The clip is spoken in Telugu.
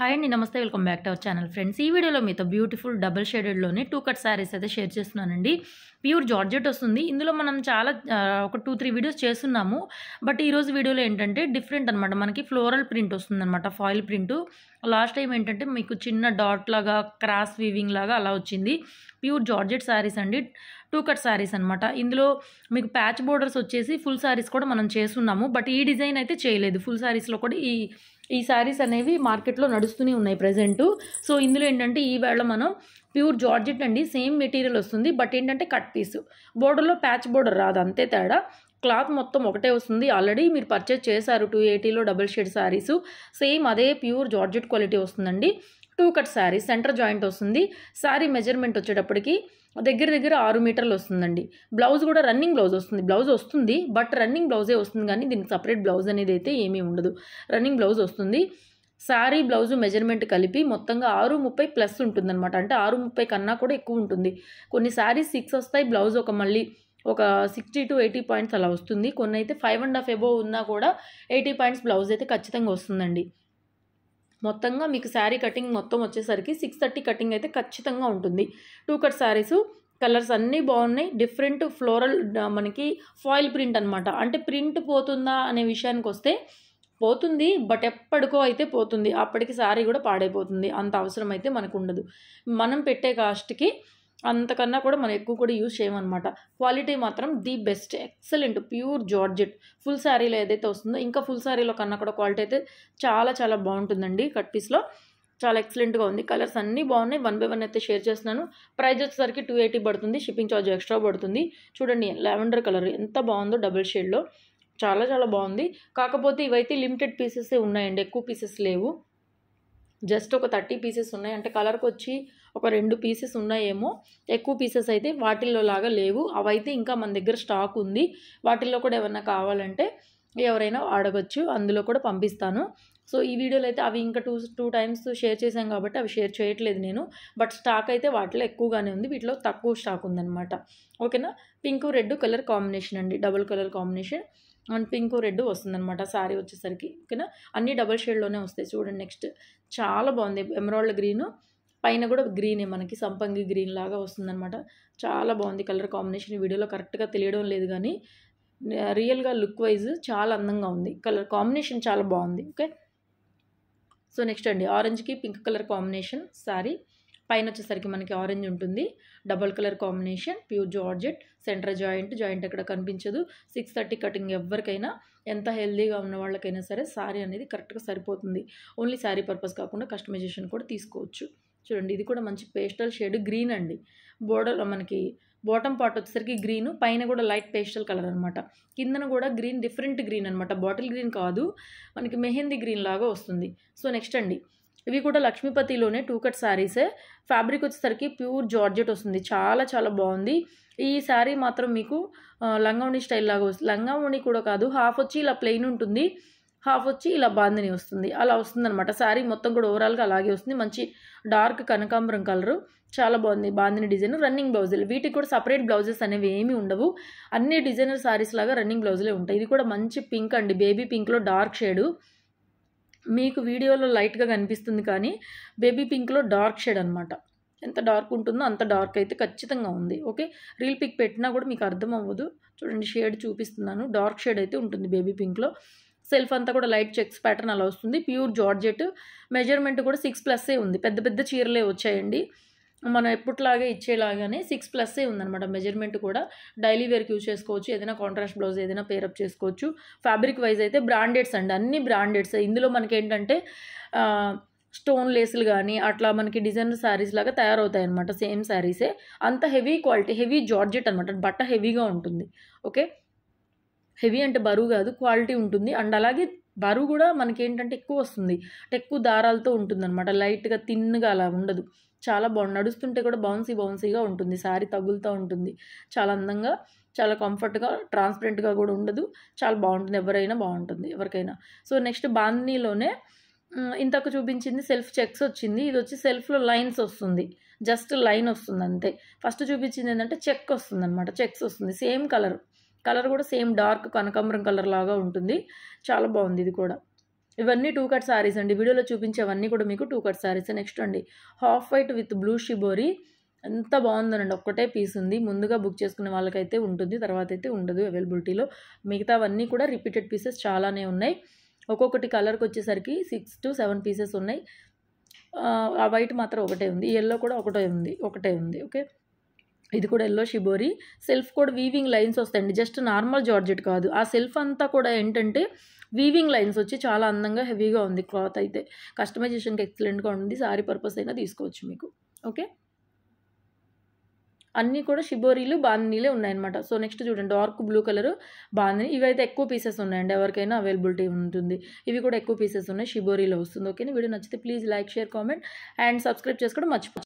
హాయ్ అండి నమస్తే welcome back to our channel friends ఈ వీడియోలో మీతో బ్యూటిఫుల్ డబుల్ షేడెడ్లోనే టూ కట్ శారీస్ అయితే షేర్ చేస్తున్నానండి ప్యూర్ జార్జెట్ వస్తుంది ఇందులో మనం చాలా ఒక టూ త్రీ వీడియోస్ చేస్తున్నాము బట్ ఈరోజు వీడియోలో ఏంటంటే డిఫరెంట్ అనమాట మనకి ఫ్లోరల్ ప్రింట్ వస్తుందన్నమాట ఫాయిల్ ప్రింట్ లాస్ట్ టైం ఏంటంటే మీకు చిన్న డాట్ లాగా క్రాస్ వీవింగ్ లాగా అలా వచ్చింది ప్యూర్ జార్జెట్ శారీస్ అండి టూ కట్ శారీస్ అనమాట ఇందులో మీకు ప్యాచ్ బోర్డర్స్ వచ్చేసి ఫుల్ శారీస్ కూడా మనం చేస్తున్నాము బట్ ఈ డిజైన్ అయితే చేయలేదు ఫుల్ శారీస్లో కూడా ఈ ఈ శారీస్ అనేవి మార్కెట్లో నడుస్తూనే ఉన్నాయి ప్రజెంటు సో ఇందులో ఏంటంటే ఈవేళ మనం ప్యూర్ జార్జెట్ అండి సేమ్ మెటీరియల్ వస్తుంది బట్ ఏంటంటే కట్ పీస్ బోర్డర్లో ప్యాచ్ బోర్డర్ రాదు అంతే తేడా క్లాత్ మొత్తం ఒకటే వస్తుంది ఆల్రెడీ మీరు పర్చేజ్ చేశారు టూ ఎయిటీలో డబుల్ షేడ్ శారీస్ సేమ్ అదే ప్యూర్ జార్జెట్ క్వాలిటీ వస్తుందండి two cut sari centre joint వస్తుంది శారీ మెజర్మెంట్ వచ్చేటప్పటికి దగ్గర దగ్గర ఆరు మీటర్లు వస్తుందండి బ్లౌజ్ కూడా రన్నింగ్ బ్లౌజ్ వస్తుంది బ్లౌజ్ వస్తుంది బట్ రన్నింగ్ బ్లౌజే వస్తుంది కానీ దీనికి సపరేట్ బ్లౌజ్ అనేది అయితే ఏమీ ఉండదు రన్నింగ్ బ్లౌజ్ వస్తుంది శారీ బ్లౌజు మెజర్మెంట్ కలిపి మొత్తంగా ఆరు ముప్పై ప్లస్ ఉంటుంది అనమాట అంటే ఆరు ముప్పై కన్నా కూడా ఎక్కువ ఉంటుంది కొన్ని శారీస్ సిక్స్ వస్తాయి బ్లౌజ్ ఒక మళ్ళీ ఒక సిక్స్టీ టు ఎయిటీ పాయింట్స్ అలా వస్తుంది కొన్ని అయితే ఫైవ్ అండ్ హాఫ్ ఎబో ఉన్నా కూడా ఎయిటీ పాయింట్స్ బ్లౌజ్ అయితే ఖచ్చితంగా వస్తుందండి మొత్తంగా మీకు శారీ కటింగ్ మొత్తం వచ్చేసరికి సిక్స్ థర్టీ కటింగ్ అయితే ఖచ్చితంగా ఉంటుంది టూ కట్ శారీస్ కలర్స్ అన్నీ బాగున్నాయి డిఫరెంట్ ఫ్లోరల్ మనకి ఫాయిల్ ప్రింట్ అనమాట అంటే ప్రింట్ పోతుందా అనే విషయానికి వస్తే పోతుంది బట్ ఎప్పటికో అయితే పోతుంది అప్పటికి శారీ కూడా పాడైపోతుంది అంత అవసరం అయితే మనకు ఉండదు మనం పెట్టే కాస్ట్కి అంతకన్నా కూడా మనం ఎక్కువ కూడా యూజ్ చేయమన్నమాట క్వాలిటీ మాత్రం the best excellent pure georgette full శారీలో ఏదైతే వస్తుందో ఇంకా ఫుల్ శారీలో కన్నా కూడా క్వాలిటీ అయితే చాలా చాలా బాగుంటుందండి కట్ పీస్లో చాలా ఎక్సలెంట్గా ఉంది కలర్స్ అన్నీ బాగున్నాయి వన్ బై వన్ అయితే షేర్ చేస్తున్నాను ప్రైజ్ వచ్చేసరికి టూ ఎయిటీ పడుతుంది షిప్పింగ్ ఛార్జ్ ఎక్స్ట్రా పడుతుంది చూడండి లావెండర్ కలర్ ఎంత బాగుందో డబుల్ షేడ్లో చాలా చాలా బాగుంది కాకపోతే ఇవైతే లిమిటెడ్ పీసెస్ ఉన్నాయండి ఎక్కువ పీసెస్ లేవు జస్ట్ ఒక థర్టీ పీసెస్ ఉన్నాయి అంటే కలర్కి వచ్చి ఒక రెండు పీసెస్ ఉన్నాయేమో ఎక్కువ పీసెస్ అయితే వాటిల్లో లాగా లేవు అవైతే ఇంకా మన దగ్గర స్టాక్ ఉంది వాటిల్లో కూడా ఏమన్నా కావాలంటే ఎవరైనా ఆడవచ్చు అందులో కూడా పంపిస్తాను సో ఈ వీడియోలో అయితే అవి ఇంకా టూ టూ టైమ్స్ షేర్ చేశాం కాబట్టి అవి షేర్ చేయట్లేదు నేను బట్ స్టాక్ అయితే వాటిలో ఎక్కువగానే ఉంది వీటిలో తక్కువ స్టాక్ ఉందన్నమాట ఓకేనా పింక్ రెడ్ కలర్ కాంబినేషన్ అండి double colour combination and pink red వస్తుందన్నమాట శారీ వచ్చేసరికి ఓకేనా అన్నీ డబుల్ షేడ్లోనే వస్తాయి చూడండి నెక్స్ట్ చాలా బాగుంది ఎమరాల్డ్ గ్రీను పైన కూడా గ్రీనే మనకి సంపంగి గ్రీన్ లాగా వస్తుందనమాట చాలా బాగుంది కలర్ కాంబినేషన్ వీడియోలో కరెక్ట్గా తెలియడం లేదు కానీ రియల్గా లుక్ వైజ్ చాలా అందంగా ఉంది కలర్ కాంబినేషన్ చాలా బాగుంది ఓకే సో నెక్స్ట్ అండి ఆరెంజ్కి పింక్ కలర్ కాంబినేషన్ శారీ పైన వచ్చేసరికి మనకి ఆరెంజ్ ఉంటుంది double colour combination pure georgette centre joint joint ఎక్కడ కనిపించదు సిక్స్ థర్టీ కటింగ్ ఎవరికైనా ఎంత హెల్దీగా ఉన్న వాళ్ళకైనా సరే శారీ అనేది కరెక్ట్గా సరిపోతుంది ఓన్లీ శారీ పర్పస్ కాకుండా కస్టమైజేషన్ కూడా తీసుకోవచ్చు చూడండి ఇది కూడా మంచి పేస్టల్ షేడ్ గ్రీన్ అండి బోర్డర్ మనకి బాటమ్ పార్ట్ వచ్చేసరికి గ్రీన్ పైన కూడా లైట్ పేస్టల్ కలర్ అనమాట కిందన కూడా గ్రీన్ డిఫరెంట్ గ్రీన్ అనమాట బాటిల్ గ్రీన్ కాదు మనకి మెహందీ గ్రీన్ లాగా వస్తుంది సో నెక్స్ట్ అండి ఇవి కూడా లక్ష్మీపతిలోనే టూ కట్ శారీసే ఫ్యాబ్రిక్ వచ్చేసరికి ప్యూర్ జార్జెట్ వస్తుంది చాలా చాలా బాగుంది ఈ శారీ మాత్రం మీకు ఉండి స్టైల్ లాగా వస్తుంది ఉండి కూడా కాదు హాఫ్ వచ్చి ఇలా ప్లెయిన్ ఉంటుంది హాఫ్ వచ్చి ఇలా బాందిని వస్తుంది అలా వస్తుందనమాట శారీ మొత్తం కూడా ఓవరాల్గా అలాగే వస్తుంది మంచి డార్క్ కనకాంబరం కలరు చాలా బాగుంది బాందిని డిజైన్ రన్నింగ్ బ్లౌజులు వీటికి కూడా సపరేట్ బ్లౌజెస్ అనేవి ఏమీ ఉండవు అన్ని డిజైనర్ శారీస్ లాగా రన్నింగ్ బ్లౌజులే ఉంటాయి ఇది కూడా మంచి పింక్ అండి బేబీ పింక్లో డార్క్ షేడు మీకు వీడియోలో లైట్గా కనిపిస్తుంది కానీ బేబీ పింక్లో డార్క్ షేడ్ అనమాట ఎంత డార్క్ ఉంటుందో అంత డార్క్ అయితే ఖచ్చితంగా ఉంది ఓకే రీల్ పిక్ పెట్టినా కూడా మీకు అర్థం అవ్వదు చూడండి షేడ్ చూపిస్తున్నాను డార్క్ షేడ్ అయితే ఉంటుంది బేబీ పింక్లో సెల్ఫ్ అంతా కూడా లైట్ చెక్స్ ప్యాటర్న్ అలా వస్తుంది ప్యూర్ జార్జెట్ మెజర్మెంట్ కూడా సిక్స్ ప్లస్సే ఉంది పెద్ద పెద్ద చీరలే వచ్చాయండి మనం ఎప్పట్లాగే ఇచ్చేలాగానే సిక్స్ ప్లస్సే ఉందన్నమాట మెజర్మెంట్ కూడా డైలీ వేర్కి యూజ్ చేసుకోవచ్చు ఏదైనా కాంట్రాస్ట్ బ్లౌజ్ ఏదైనా పేరప్ చేసుకోవచ్చు ఫ్యాబ్రిక్ వైజ్ అయితే బ్రాండెడ్స్ అండి అన్ని బ్రాండెడ్స్ ఇందులో మనకి ఏంటంటే స్టోన్ లేసులు కానీ అట్లా మనకి డిజైనర్ శారీస్ లాగా తయారవుతాయి అనమాట సేమ్ శారీసే అంత హెవీ క్వాలిటీ హెవీ జార్జెట్ అనమాట బట్ట హెవీగా ఉంటుంది ఓకే హెవీ అంటే బరువు కాదు క్వాలిటీ ఉంటుంది అండ్ అలాగే బరువు కూడా మనకి ఏంటంటే ఎక్కువ వస్తుంది అంటే ఎక్కువ దారాలతో ఉంటుందన్నమాట లైట్గా థిన్గా అలా ఉండదు చాలా బాగుంది నడుస్తుంటే కూడా బౌన్సీ బౌన్సీగా ఉంటుంది శారీ తగులుతూ ఉంటుంది చాలా అందంగా చాలా కంఫర్ట్గా ట్రాన్స్పరెంట్గా కూడా ఉండదు చాలా బాగుంటుంది ఎవరైనా బాగుంటుంది ఎవరికైనా సో నెక్స్ట్ బాందీలోనే ఇంతకు చూపించింది సెల్ఫ్ చెక్స్ వచ్చింది ఇది వచ్చి సెల్ఫ్లో లైన్స్ వస్తుంది జస్ట్ లైన్ వస్తుంది అంతే ఫస్ట్ చూపించింది ఏంటంటే చెక్ వస్తుంది అనమాట చెక్స్ వస్తుంది సేమ్ కలర్ కలర్ కూడా సేమ్ డార్క్ కనకాంబరం కలర్ లాగా ఉంటుంది చాలా బాగుంది ఇది కూడా ఇవన్నీ టూ కట్ శారీస్ అండి వీడియోలో చూపించేవన్నీ కూడా మీకు టూ కట్ శారీస్ నెక్స్ట్ అండి half white with blue shibori ఎంత బాగుందనండి ఒక్కటే పీస్ ఉంది ముందుగా బుక్ చేసుకునే వాళ్ళకైతే ఉంటుంది తర్వాత అయితే ఉండదు అవైలబిలిటీలో మిగతావన్నీ కూడా రిపీటెడ్ పీసెస్ చాలానే ఉన్నాయి ఒక్కొక్కటి కలర్కి వచ్చేసరికి సిక్స్ టు సెవెన్ పీసెస్ ఉన్నాయి ఆ వైట్ మాత్రం ఒకటే ఉంది ఎల్లో కూడా ఒకటే ఉంది ఒకటే ఉంది ఓకే ఇది కూడా ఎల్లో షిబోరి సెల్ఫ్ కూడా వీవింగ్ లైన్స్ వస్తాయండి జస్ట్ నార్మల్ జార్జెట్ కాదు ఆ సెల్ఫ్ అంతా కూడా ఏంటంటే వీవింగ్ లైన్స్ వచ్చి చాలా అందంగా హెవీగా ఉంది క్లాత్ అయితే కస్టమైజేషన్కి ఎక్సలెంట్గా ఉంది సారీ పర్పస్ అయినా తీసుకోవచ్చు మీకు ఓకే అన్నీ కూడా షిబోరీలు బాందినీలే ఉన్నాయన్నమాట సో నెక్స్ట్ చూడండి డార్క్ బ్లూ కలర్ బాందిని ఇవైతే ఎక్కువ పీసెస్ ఉన్నాయండి ఎవరికైనా అవైలబిలిటీ ఉంటుంది ఇవి కూడా ఎక్కువ పీసెస్ ఉన్నాయి షిబోరీలో వస్తుంది ఓకే వీడియో నచ్చితే please like share comment and subscribe చేసుకోవడం మర్చిపో